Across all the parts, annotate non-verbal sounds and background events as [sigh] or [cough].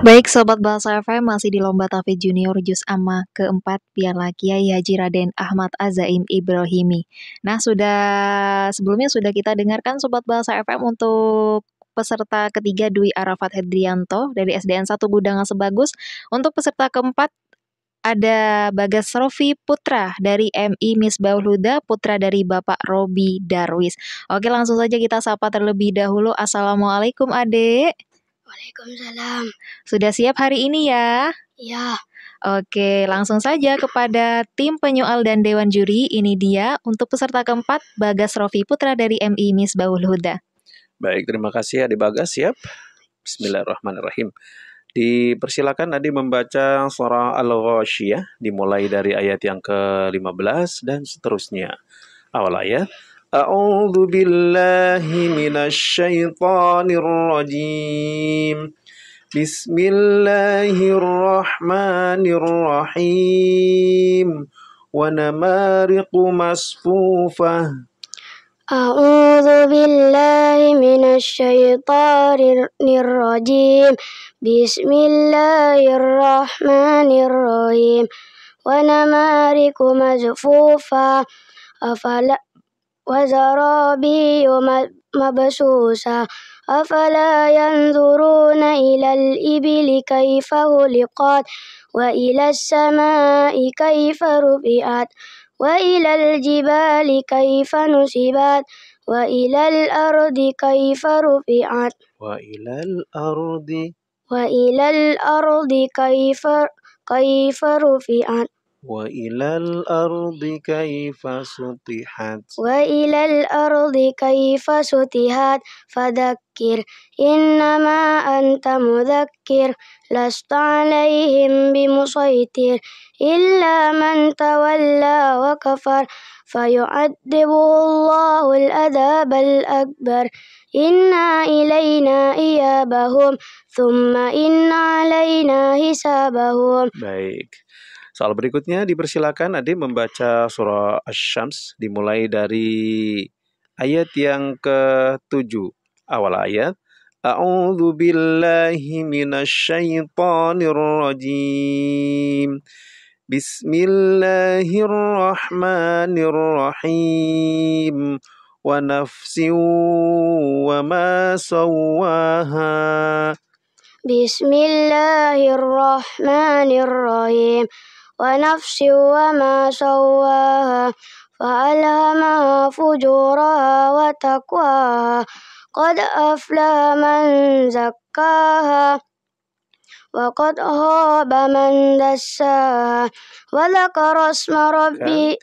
Baik Sobat Bahasa FM masih di Lomba Tafid Junior Jus Amma keempat Piala Kiai ya, ya Haji Raden Ahmad Azaim Ibrahimi. Nah sudah sebelumnya sudah kita dengarkan Sobat Bahasa FM untuk peserta ketiga Dwi Arafat Hedrianto dari SDN 1 Gudangan Sebagus. Untuk peserta keempat ada Bagas Rofi Putra dari MI Misbahul Huda, putra dari Bapak Robi Darwis. Oke, langsung saja kita sapa terlebih dahulu. Assalamualaikum, Adik. Waalaikumsalam. Sudah siap hari ini ya? Ya. Oke, langsung saja kepada tim penyoal dan dewan juri. Ini dia untuk peserta keempat Bagas Rofi Putra dari MI Misbahul Huda. Baik, terima kasih Adik Bagas. Siap. Bismillahirrahmanirrahim. Dipersilakan Adi membaca surah Al-Ghashiyah dimulai dari ayat yang ke-15 dan seterusnya. Awal ayat A'udzu billahi minasy syaithanir rajim. Bismillahirrahmanirrahim. Wa namariqu masfufah أعوذ بالله من الشيطان الرجيم بسم الله الرحمن الرحيم ونمارك مزفوفا أفلا وزرابي مبسوسة أفلا ينظرون إلى الإبل كيف خلقت وإلى السماء كيف رفعت وإلى الجبال كيف نصبت وإلى الأرض كيف رفعت وإلى الأرض وإلى الأرض كيف كيف رفعت وإلى الأرض كيف سطحت وإلى الأرض كيف سطحت فذكر إنما أنت مذكر لست عليهم بمسيطر إلا من تولى وكفر فيعذبه الله الأذاب الأكبر إنا إلينا إيابهم ثم إن علينا حسابهم Baik. Soal berikutnya dipersilakan Ade membaca surah Asy-Syams dimulai dari ayat yang ke-7. Awal ayat A'udzu billahi minasyaitonir rajim. Bismillahirrahmanirrahim. Wa nafsin wa ma sawwaha. Bismillahirrahmanirrahim. ونفس وما سواها فألهمها فجورها وتقواها قد أفلح من زكاها وقد خاب من دساها وذكر اسم ربي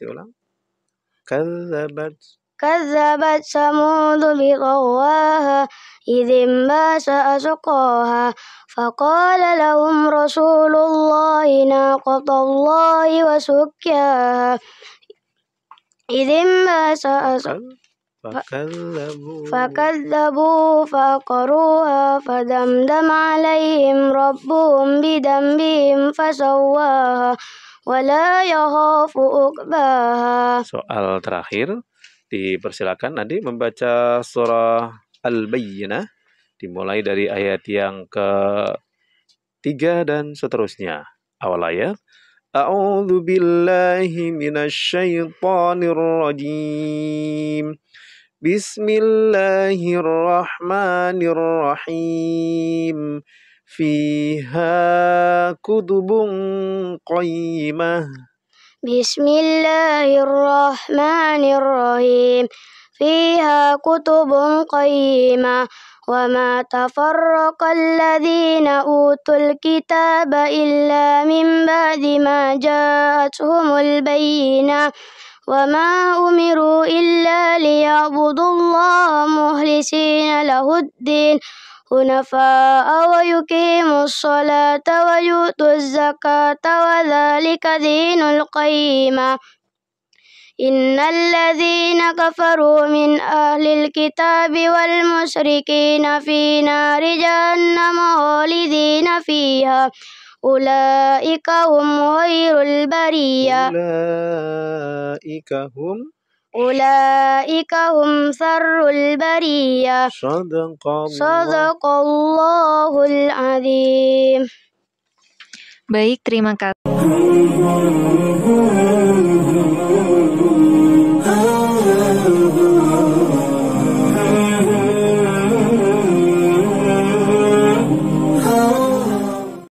كذبت كذبت ثمود بطواها إذ انبعث أسقاها فقال لهم رسول الله ناقة الله وسكاها إذ انبعث فكذبوا فكذبوا فأقروها فدمدم عليهم ربهم بذنبهم فسواها ولا يخاف أكباها سؤال terakhir dipersilakan nanti membaca surah Al-Bayyinah dimulai dari ayat yang ke tiga dan seterusnya. Awal ayat A'udzu billahi minasyaitonir rajim. Bismillahirrahmanirrahim. Fiha kutubun qayyimah بسم الله الرحمن الرحيم فيها كتب قيمة وما تفرق الذين أوتوا الكتاب إلا من بعد ما جاءتهم البينة وما أمروا إلا ليعبدوا الله مخلصين له الدين حنفاء ويقيم الصلاة ويؤت الزكاة وذلك دين القيمة إن الذين كفروا من أهل الكتاب والمشركين في نار جهنم خالدين فيها أولئك هم خير البرية أولئك هم أولئك هم سر البرية صدق الله, صدق الله العظيم Baik, terima kasih. [laughs]